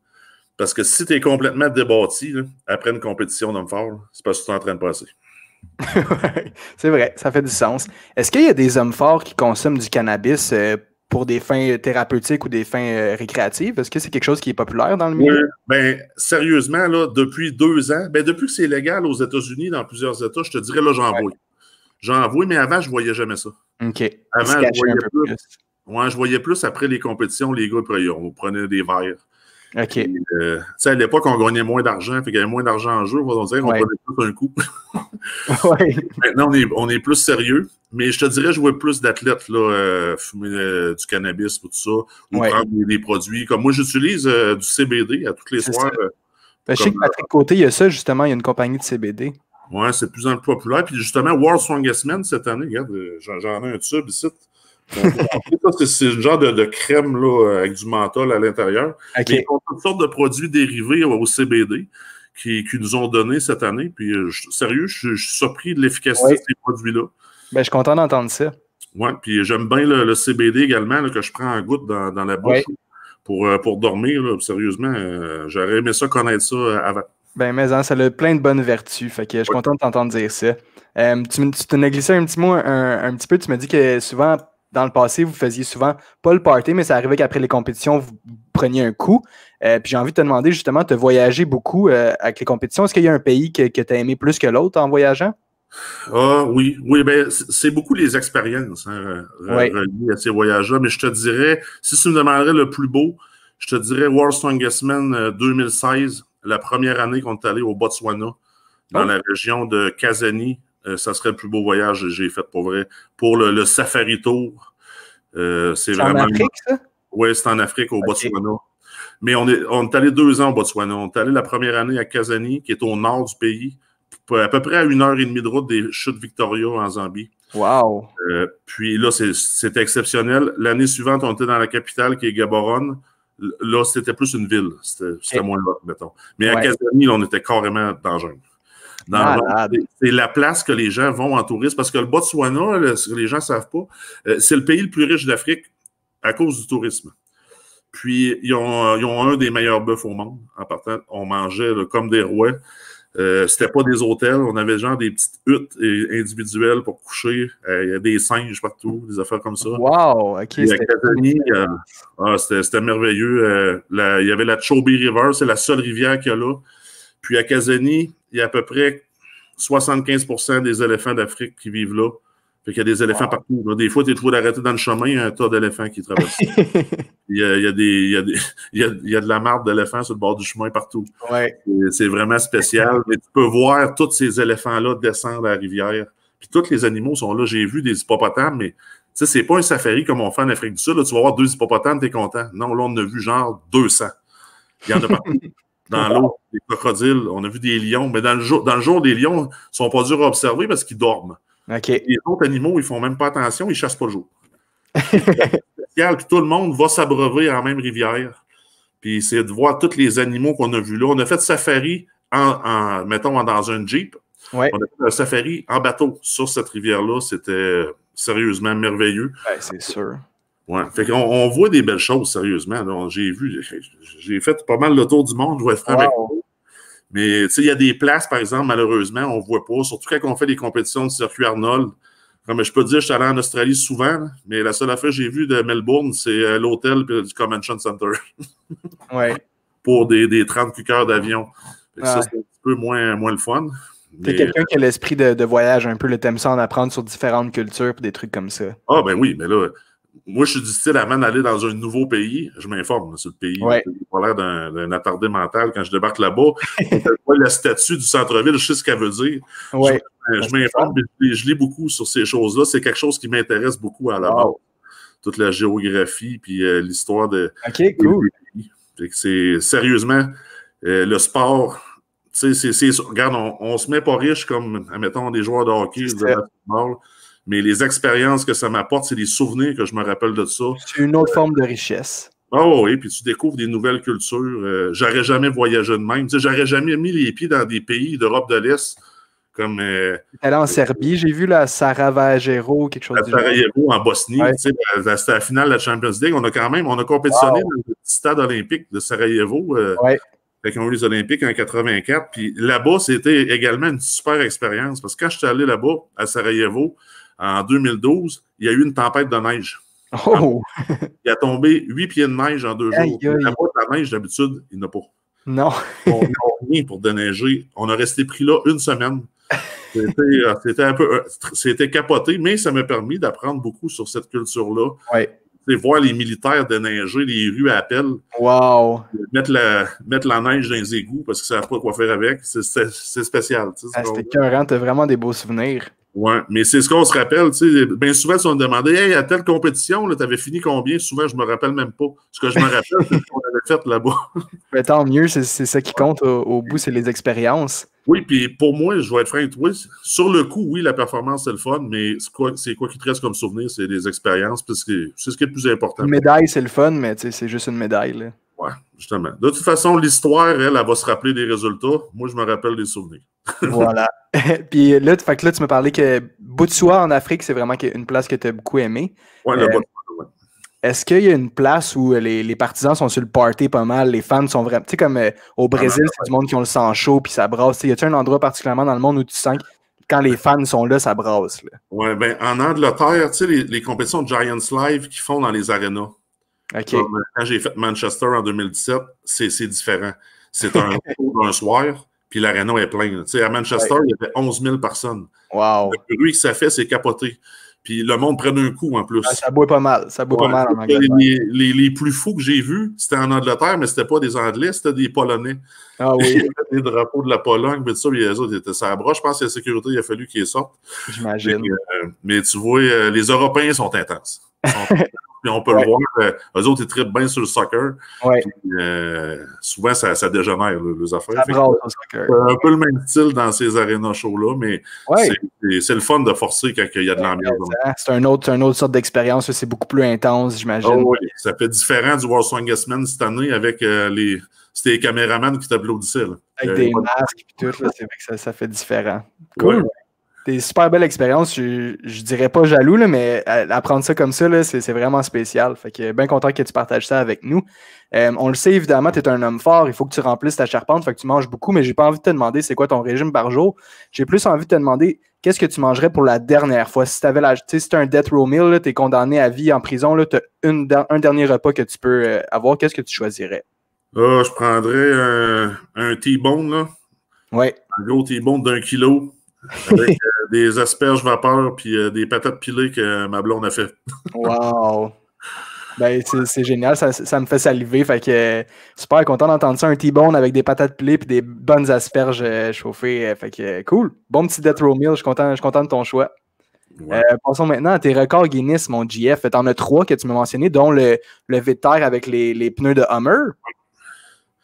Speaker 2: Parce que si tu es complètement débâti après une compétition d'homme fort, c'est parce que tu es en train de passer.
Speaker 1: c'est vrai, ça fait du sens. Est-ce qu'il y a des hommes forts qui consomment du cannabis euh, pour des fins euh, thérapeutiques ou des fins euh, récréatives? Est-ce que c'est quelque chose qui est populaire dans le milieu? Oui,
Speaker 2: ben, sérieusement, là, depuis deux ans, ben, depuis que c'est légal aux États-Unis, dans plusieurs États, je te dirais, là, j'en vois. J'en vois, mais avant, je voyais jamais ça. OK. Avant, je voyais plus. je voyais plus après les compétitions, les gars, on prenait des verres OK. Euh, à l'époque, on gagnait moins d'argent, fait qu'il y avait moins d'argent en jeu, on va dire, on prenait un coup. Maintenant, on est, plus sérieux, mais je te dirais, je vois plus d'athlètes, là, euh, fumer euh, du cannabis, tout ça, ou prendre des, produits. Comme moi, j'utilise du CBD à toutes les soirs. Ben, je sais que Patrick Côté, il y a ça, justement, il y a une compagnie de CBD. Oui, c'est plus en plus populaire. Puis justement, World Strongest Man, cette année, regarde, j'en ai un tube ici. c'est une genre de, crème là, euh, avec du menthol à l'intérieur. Okay. y toutes sortes de produits dérivés au CBD qui, nous ont donné cette année. Puis, euh, sérieux, je, suis surpris de l'efficacité de ces produits-là.
Speaker 1: Ben, je suis content d'entendre
Speaker 2: ça. Oui, puis j'aime bien le, CBD également que je prends en goutte dans, la bouche pour, euh, pour dormir. Sérieusement, j'aurais aimé ça connaître ça avant.
Speaker 1: Ben, mais hein, ça a plein de bonnes vertus. je suis content de t'entendre dire ça. tu, tu t'en un petit mot, un, un petit peu. Tu m'as dit que souvent, dans le passé, vous faisiez souvent pas le party, mais ça arrivait qu'après les compétitions, vous preniez un coup. Euh, puis j'ai envie de te demander justement, de voyager beaucoup euh, avec les compétitions. Est-ce qu'il y a un pays que, tu as aimé plus que l'autre en voyageant?
Speaker 2: Ah oui, oui, ben c'est beaucoup les expériences hein, reliées à ces voyages-là. Mais je te dirais, si tu me demanderais le plus beau, je te dirais World Strongest Man 2016, la première année qu'on est allé au Botswana, dans oh. la région de Kazani, euh, ça serait le plus beau voyage que j'ai fait pour vrai. Pour le, Safari Tour, euh, c'est vraiment. En Afrique, ça? Oui, c'est en Afrique, au Botswana. Mais on est, on est allé deux ans au Botswana. On est allé la première année à Kazani, qui est au nord du pays, à peu près à une heure et demie de route des chutes Victoria en Zambie. Wow! Euh, puis là, c'était exceptionnel. L'année suivante, on était dans la capitale qui est Gaborone. Là, c'était plus une ville. C'était moins là, mettons. Mais à Kazani, on était carrément dans le jungle. C'est la place que les gens vont en tourisme. Parce que le Botswana, les gens ne savent pas, euh, c'est le pays le plus riche d'Afrique à cause du tourisme. Puis, ils ont, euh, un des meilleurs bœufs au monde. En partant, on mangeait comme des rois. Euh, c'était pas des hôtels, on avait genre des petites huttes individuelles pour coucher. Il y a des singes partout, des affaires comme ça. Wow, ok. Ah, c'était merveilleux. Il y avait la Chobe River, c'est la seule rivière qu'il y a là. Puis à Kazani, il y a à peu près 75 des éléphants d'Afrique qui vivent là. Fait qu'il y a des éléphants partout. Des fois, tu es toujours arrêté dans le chemin, il y a un tas d'éléphants qui traversent. il, y a, de la marde d'éléphants sur le bord du chemin partout. C'est vraiment spécial. Mais tu peux voir tous ces éléphants-là descendre la rivière. Puis tous les animaux sont là. J'ai vu des hippopotames, mais tu c'est pas un safari comme on fait en Afrique du Sud. Là, tu vas voir deux hippopotames, tu es content. Non, là, on a vu genre 200. Il y en a partout. dans l'eau, des crocodiles, on a vu des lions, mais dans le jour, dans le jour lions, ne sont pas durs à observer parce qu'ils dorment. Les autres animaux, ils ne font même pas attention, ils ne chassent pas le jour. tout le monde va s'abreuver en même rivière. Puis c'est de voir tous les animaux qu'on a vus là. On a fait safari, en, en mettons, dans un jeep. Ouais. On a fait un safari en bateau sur cette rivière-là. C'était sérieusement merveilleux. c'est sûr. Ouais. on voit des belles choses, sérieusement. J'ai vu, j'ai fait pas mal le tour du monde, je vois Mais tu sais, il y a des places, par exemple, malheureusement, on ne voit pas, surtout quand on fait des compétitions de circuit Arnold. Comme je peux te dire, je suis allé en Australie souvent, mais la seule affaire que j'ai vue de Melbourne, c'est euh, l'hôtel du Convention Center.
Speaker 1: ouais.
Speaker 2: Pour des, 30 cuqueurs d'avion. Ça, c'est un peu moins, moins le fun. T'es quelqu'un qui
Speaker 1: a l'esprit de, de, voyage un peu, le thème ça en apprendre sur différentes cultures et des trucs comme ça.
Speaker 2: Ah ben oui, mais là, moi, je suis du style avant d'aller dans un nouveau pays, je m'informe sur le pays. Ouais. pas l'air d'un attardé mental quand je débarque là-bas. la statue du centre-ville, je sais ce qu'elle veut dire.
Speaker 1: Euh,
Speaker 2: je, m'informe et je lis beaucoup sur ces choses-là. C'est quelque chose qui m'intéresse beaucoup à la base. Toute la géographie puis euh, l'histoire de. OK, C'est sérieusement euh, le sport. Tu sais, regarde, on, on, se met pas riche comme, admettons, des joueurs de hockey, de football mais les expériences que ça m'apporte, c'est les souvenirs que je me rappelle de ça. C'est une autre
Speaker 1: forme de richesse.
Speaker 2: Oh oui, puis tu découvres des nouvelles cultures. Euh, j'aurais jamais voyagé de même. j'aurais jamais mis les pieds dans des pays d'Europe de l'Est comme. Elle euh,
Speaker 1: est en Serbie, j'ai vu la Sarajevo, quelque chose. La Sarajevo en Bosnie,
Speaker 2: c'était la finale de la Champions League. On a quand même, on a compétitionné dans le stade olympique de Sarajevo. Euh, on a les Olympiques en 84. Puis là-bas, c'était également une super expérience parce que quand je suis allé là-bas à Sarajevo, en 2012, il y a eu une tempête de neige.
Speaker 1: Oh! Ah.
Speaker 2: Il a tombé huit pieds de neige en deux jours. La boîte la neige, d'habitude, il n'a pas. Non. on a rien pour déneiger. On a resté pris là une semaine. C'était euh, un peu. Euh, c'était capoté, mais ça m'a permis d'apprendre beaucoup sur cette culture-là. Ouais. Voir les militaires déneiger les rues à appel. Wow. Mettre la, neige dans les égouts parce qu'ils ne savent pas quoi faire avec. C'est spécial. C'était
Speaker 1: Tu ah, vraiment des beaux souvenirs.
Speaker 2: Oui, mais c'est ce qu'on se rappelle. tu sais, Bien souvent, si on me demandait Hey, à telle compétition, tu avais fini combien Souvent, je me rappelle même pas. Ce que je me rappelle, c'est ce qu'on avait fait là-bas. mais
Speaker 1: ben, tant mieux, c'est ça qui compte au, bout, c'est les expériences.
Speaker 2: Oui, puis pour moi, je vais être franc Sur le coup, oui, la performance, c'est le fun, mais c'est quoi, quoi qui te reste comme souvenir C'est les expériences, parce que c'est ce qui est le plus important. Une médaille,
Speaker 1: c'est le fun, mais c'est juste une médaille
Speaker 2: justement. De toute façon, l'histoire, elle, elle, va se rappeler des résultats. Moi, je me rappelle des souvenirs.
Speaker 1: voilà. Puis euh, là, fait que là, tu me parlais que Botswana en Afrique, c'est vraiment une place que tu as beaucoup aimée. Oui, le euh, Est-ce qu'il y a une place où euh, les, partisans sont sur le party pas mal, les fans sont vraiment. Tu sais, comme au ah, Brésil, c'est du monde qui ont le sang chaud puis ça brasse. il y a t un endroit particulièrement dans le monde où tu sens que quand les fans sont là, ça brasse?
Speaker 2: Oui, ben, en Angleterre, tu sais, les, compétitions de Giants Live qu'ils font dans les arénas. Ben, quand j'ai fait Manchester en 2017, c'est différent. C'est un d'un soir, puis l'aréna est plein. à Manchester, il y avait 11 000 personnes. Wow. Le bruit que ça fait, c'est capoté. Puis le monde prenne un coup en plus. Ah, ça boit pas mal. Ça pas mal Les, plus fous que j'ai vus, c'était en Angleterre, mais c'était pas des Anglais, c'était des Polonais. Ah oui. Les des drapeaux de la Pologne, mais ça, les autres étaient ça broche. Je pense que la sécurité, il a fallu qu'ils sortent. J'imagine. Euh, mais, tu vois, euh, les Européens sont intenses on peut le voir, euh, eux autres, ils trippent bien sur le soccer. Euh, souvent, ça, dégénère, les affaires. C'est un peu le même style dans ces arénas chauds-là, mais c'est le fun de forcer quand il y a de l'ambiance.
Speaker 1: C'est un autre, une autre sorte d'expérience, c'est beaucoup plus intense, j'imagine. Oh
Speaker 2: ça fait différent du World Strongest Man cette année avec euh, les. C'était les caméramans qui t'applaudissaient. Avec des
Speaker 1: masques et tout, c'est ça, ça fait différent. Cool une super belle expérience, Je, je dirais pas jaloux, mais apprendre ça comme ça, c'est vraiment spécial. Fait que bien content que tu partages ça avec nous. Euh, on le sait, évidemment, tu es un homme fort, il faut que tu remplisses ta charpente, que tu manges beaucoup, mais j'ai pas envie de te demander c'est quoi ton régime par jour. J'ai plus envie de te demander qu'est-ce que tu mangerais pour la dernière fois. Si tu avais la, si un death row meal, tu es condamné à vie en prison, tu as un dernier repas que tu peux euh, avoir, qu'est-ce que tu choisirais?
Speaker 2: Ah, je prendrais un, un T-bone, là. Ouais. Un gros T-bone d'un kilo. des asperges vapeur puis euh, des patates pilées que ma blonde a fait.
Speaker 1: wow! Ben, c'est génial, ça, me fait saliver. Fait que euh, super content d'entendre ça, un T-bone avec des patates pilées et des bonnes asperges euh, chauffées. Fait que cool. Bon petit Death Row Meal, je suis content, je suis de ton choix. passons maintenant à tes records Guinness, mon GF. en as trois que tu m'as mentionné, dont le, le V terre avec les, les pneus de Hummer.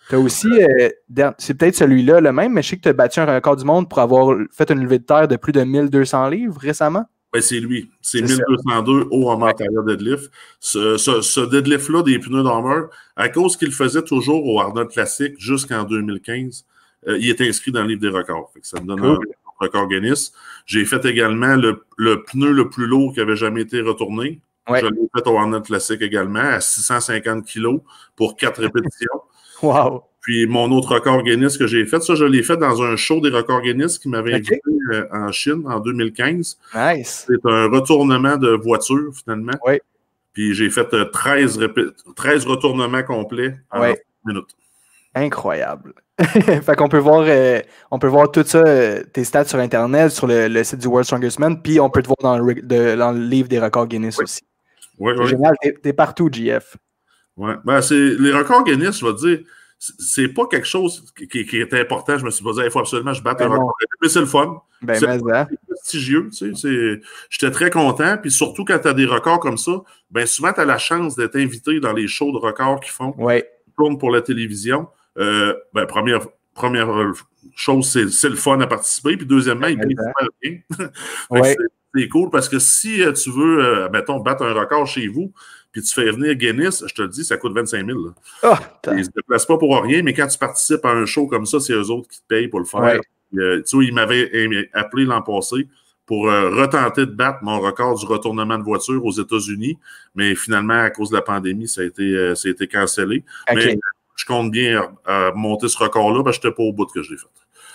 Speaker 1: Tu as aussi, euh, c'est peut-être celui-là le même, mais je sais que tu as battu un record du monde pour avoir fait une levée de terre de plus de 1200 livres
Speaker 2: récemment. Oui, c'est lui. C'est 1202 au matériel de Deadlift. Ce, deadlift-là des pneus d'armure, à cause qu'il faisait toujours au Arnold Classic jusqu'en 2015, euh, il est inscrit dans le livre des records. ça me donne un record Guinness. J'ai fait également le, pneu le plus lourd qui avait jamais été retourné. Je l'ai fait au Arnold Classic également, à 650 kilos pour quatre répétitions. Puis mon autre record Guinness que j'ai fait, ça, je l'ai fait dans un show des records Guinness qui m'avait invité euh, en Chine en 2015. Nice! C'est un retournement de voiture, finalement. Oui. Puis j'ai fait 13, euh, retournements complets en minutes. Incroyable!
Speaker 1: fait qu'on peut voir euh, on peut voir tout ça, tes stats sur Internet, sur le, site du World Strongest Man, puis on peut te voir dans le, livre des records Guinness aussi. Oui, oui. Génial, t'es partout, GF.
Speaker 2: Ouais. Ben, c'est, les records Guinness, je vais te dire, c'est pas quelque chose qui, est important. Je me suis posé, il faut absolument que je batte un ben record. Mais c'est le fun. Ben, c'est prestigieux. Tu sais, J'étais très content. Puis surtout quand tu as des records comme ça, ben souvent tu as la chance d'être invité dans les shows de records qu'ils font. tournent pour la télévision. Euh, ben, première, première euh, chose, c'est le fun à participer. Puis deuxièmement, il gagnent bien. C'est cool parce que si euh, tu veux, mettons, battre un record chez vous, puis tu fais venir Guinness, je te le dis, ça coûte 25 000. Ah, ils ne se déplacent pas pour rien, mais quand tu participes à un show comme ça, c'est eux autres qui te payent pour le faire. Euh, tu sais, ils m'avaient appelé l'an passé pour euh, retenter de battre mon record du retournement de voiture aux États-Unis, mais finalement, à cause de la pandémie, ça a été, euh, cancellé. Mais je compte bien monter ce record-là, parce que je n'étais pas au bout de que je l'ai fait.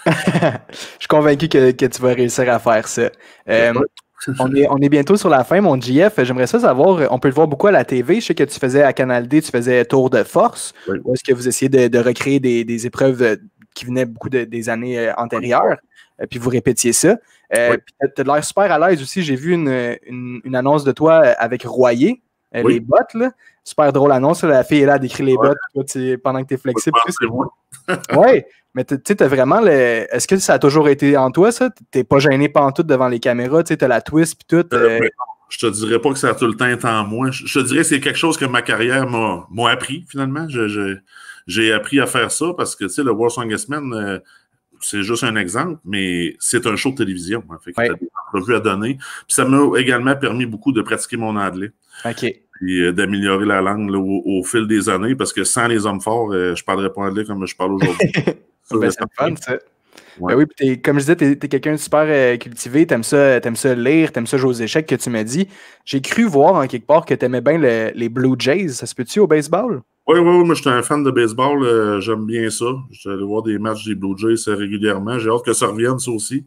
Speaker 1: je suis convaincu que, tu vas réussir à faire ça on, est, on est, bientôt sur la fin, mon JF. J'aimerais ça savoir, euh, on peut le voir beaucoup à la TV. Je sais que tu faisais à Canal D, tu faisais Tour de force. est-ce que vous essayez de, recréer des, épreuves euh, qui venaient beaucoup des années euh, antérieures? puis vous répétiez ça. Tu as l'air super à l'aise aussi. J'ai vu une, une, une, annonce de toi avec Royer. Euh, les bottes. Là. Super drôle annonce. La fille est là, à décrit les bottes pendant que tu es flexible. oui, mais tu sais, vraiment le. Est-ce que ça a toujours été en toi, ça? T'es pas gêné pantoute devant les caméras, tu sais, t'as la twist puis tout. Euh, euh.
Speaker 2: je te dirais pas que ça a tout le temps été en moi. Je, te dirais que c'est quelque chose que ma carrière m'a appris, finalement. J'ai appris à faire ça parce que, tu le World Song Man, c'est juste un exemple, mais c'est un show de télévision. Hein, fait que as à donner. Puis ça m'a également permis beaucoup de pratiquer mon anglais. OK puis euh, d'améliorer la langue au, fil des années, parce que sans les hommes forts, euh, je ne parlerais pas anglais comme je parle aujourd'hui. Ben, c'est fun, ben
Speaker 1: oui, comme je disais, tu es, quelqu'un de super euh, cultivé, t'aimes ça, aimes ça lire, t'aimes ça jouer aux échecs que tu m'as dit. J'ai cru voir en quelque part que t'aimais bien les Blue Jays. Ça se peut-tu au baseball?
Speaker 2: Oui, oui, oui, moi, je suis un fan de baseball. Euh, j'aime bien ça. Je vais voir des matchs des Blue Jays euh, régulièrement. J'ai hâte que ça revienne, ça aussi.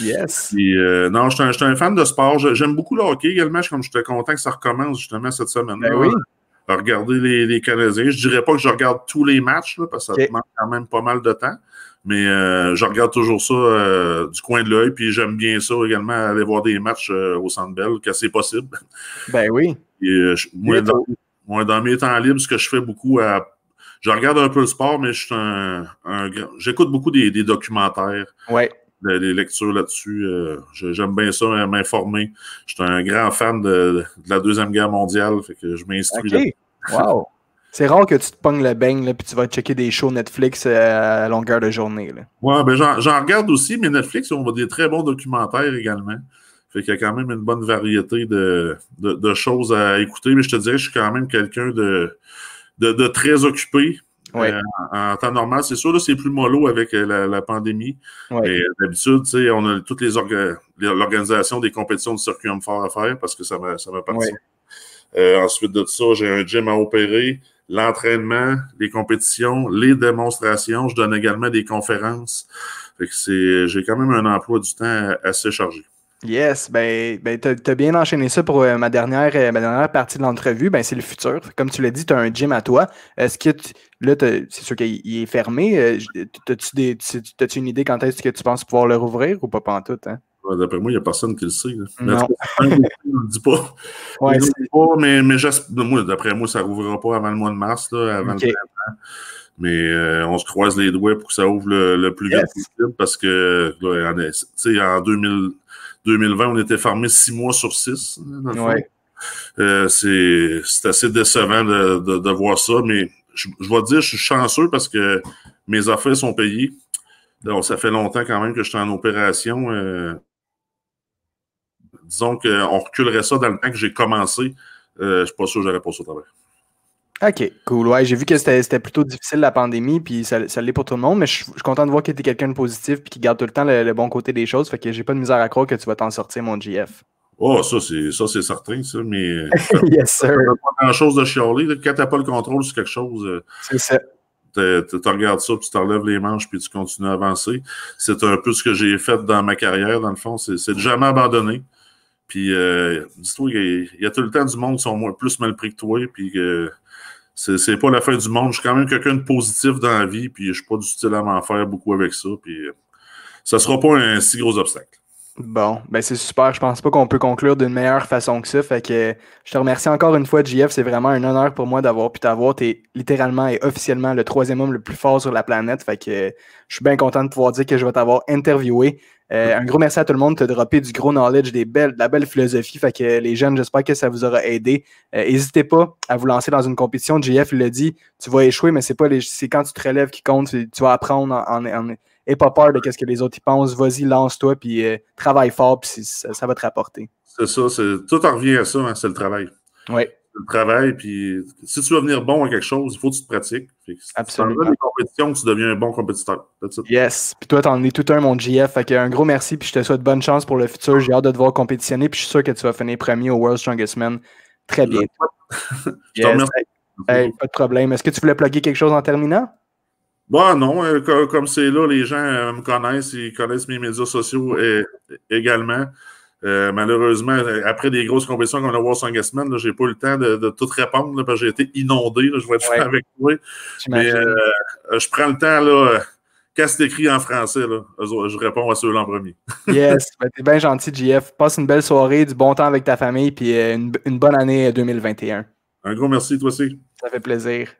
Speaker 2: Yes. Euh, non, je suis, un, fan de sport. J'aime beaucoup le hockey également. Je suis content que ça recommence justement cette semaine. Ben oui. Regarder les, Canadiens. Je ne dirais pas que je regarde tous les matchs, parce que ça demande quand même pas mal de temps. Mais je regarde toujours ça du coin de l'œil, puis j'aime bien ça également, aller voir des matchs au Centre Bell, quand c'est possible. Ben oui. moi, dans mes temps libres, ce que je fais beaucoup, euh, je regarde un peu le sport, mais je j'écoute beaucoup des, documentaires. Ouais. Des, lectures là-dessus. Euh, j'aime bien ça, euh, m'informer. Je suis un grand fan de, la Deuxième Guerre mondiale, fait que je m'instruis Wow!
Speaker 1: C'est rare que tu te pognes le beigne et puis tu vas checker des shows Netflix à longueur de journée.
Speaker 2: Ouais, ben, j'en regarde aussi, mais Netflix, on voit des très bons documentaires également. Fait qu'il y a quand même une bonne variété de, choses à écouter. Mais je te dirais, je suis quand même quelqu'un de, de, très occupé. Euh, en, temps normal, c'est sûr, là, c'est plus mollo avec euh, la, la pandémie. Euh, d'habitude, on a toutes les l'organisation des compétitions de circuit homme fort à faire parce que ça m'a ça ensuite de ça, j'ai un gym à opérer, l'entraînement, les compétitions, les démonstrations. Je donne également des conférences. Fait que c'est, j'ai quand même un emploi du temps assez chargé.
Speaker 1: Yes, ben, ben tu as, bien enchaîné ça pour euh, ma, dernière, euh, dernière partie de l'entrevue. Ben, c'est le futur. Comme tu l'as dit, tu as un gym à toi. Est-ce que là, c'est sûr qu'il est fermé. Euh, As-tu as une idée quand est-ce que tu penses pouvoir le rouvrir ou pas pantoute? Hein?
Speaker 2: D'après moi, il n'y a personne qui le sait. non. on ne le dis pas. Ouais, mais, mais ben, d'après moi, ça ne rouvrira pas avant le mois de mars, là, avant le printemps. Mais euh, on se croise les doigts pour que ça ouvre le, plus vite possible parce que en, en 2000, 2020, on était fermé six mois sur six. Hein, euh, c'est assez décevant de, voir ça, mais je, je vais te dire, je suis chanceux parce que mes affaires sont payées. Donc, ça fait longtemps quand même que je suis en opération. Euh, disons qu'on reculerait ça dans le temps que j'ai commencé. Euh, je ne suis pas sûr que j'aurais pas ça au travers.
Speaker 1: OK, cool. Ouais, j'ai vu que c'était plutôt difficile la pandémie, puis ça, ça l'est pour tout le monde, mais je, suis content de voir que tu es quelqu'un de positif puis qui garde tout le temps le, bon côté des choses. Fait que j'ai pas de misère à croire que tu vas t'en sortir, mon GF.
Speaker 2: Oh, ça, c'est certain, ça, mais. Euh, yes, sir. pas grand chose de chialer. Quand t'as pas le contrôle sur quelque chose. Euh, c'est ça. Tu regardes ça, puis tu t'enlèves les manches, puis tu continues à avancer. C'est un peu ce que j'ai fait dans ma carrière, dans le fond. C'est de jamais abandonner. Puis, euh, dis-toi, il y, a tout le temps du monde qui sont plus mal pris que toi, puis c'est pas la fin du monde. Je suis quand même quelqu'un de positif dans la vie, puis je suis pas du style à m'en faire beaucoup avec ça. Puis euh, ça sera pas un si gros obstacle. Bon, ben c'est super. Je pense pas
Speaker 1: qu'on peut conclure d'une meilleure façon que ça. Fait que je te remercie encore une fois, JF. C'est vraiment un honneur pour moi d'avoir pu t'avoir. T'es littéralement et officiellement le troisième homme le plus fort sur la planète. Fait que je suis bien content de pouvoir dire que je vais t'avoir interviewé. Euh, un gros merci à tout le monde de te dropper du gros knowledge, des belles, de la belle philosophie. Fait que les jeunes, j'espère que ça vous aura aidé. Euh, n'hésitez pas à vous lancer dans une compétition. JF l'a dit, tu vas échouer, mais c'est pas les, c'est quand tu te relèves qui compte. Tu, vas apprendre en, en et pas peur de ce que les autres y pensent. Vas-y, lance-toi, puis euh, travaille fort, puis ça, va te rapporter.
Speaker 2: C'est ça. Tout en revient à ça, hein, c'est le travail. Oui. Le travail, puis si tu veux venir bon à quelque chose, il faut que tu te pratiques. si Absolument. les compétitions, tu deviens un bon compétiteur. Yes.
Speaker 1: Puis toi, t'en es tout un, mon GF. Fait un gros merci, puis je te souhaite bonne chance pour le futur. J'ai hâte de te voir compétitionner, puis je suis sûr que tu vas finir premier au World Strongest Man très bientôt. je t'en pas de problème. Est-ce que tu voulais plugger quelque chose en terminant?
Speaker 2: Bon bah, non, euh, comme c'est là, les gens euh, me connaissent, ils connaissent mes médias sociaux et, euh, également. malheureusement, après des grosses compétitions comme le World semaines, je j'ai pas eu le temps de, tout répondre parce que j'ai été inondé. je vais être avec toi. Mais je prends le temps là. Quand c'est écrit en français, je réponds à ceux-là en premier. yes,
Speaker 1: ben, t'es bien gentil, JF. Passe une belle soirée, du bon temps avec ta famille, puis une, une bonne année 2021. Un gros merci, toi aussi. Ça fait plaisir.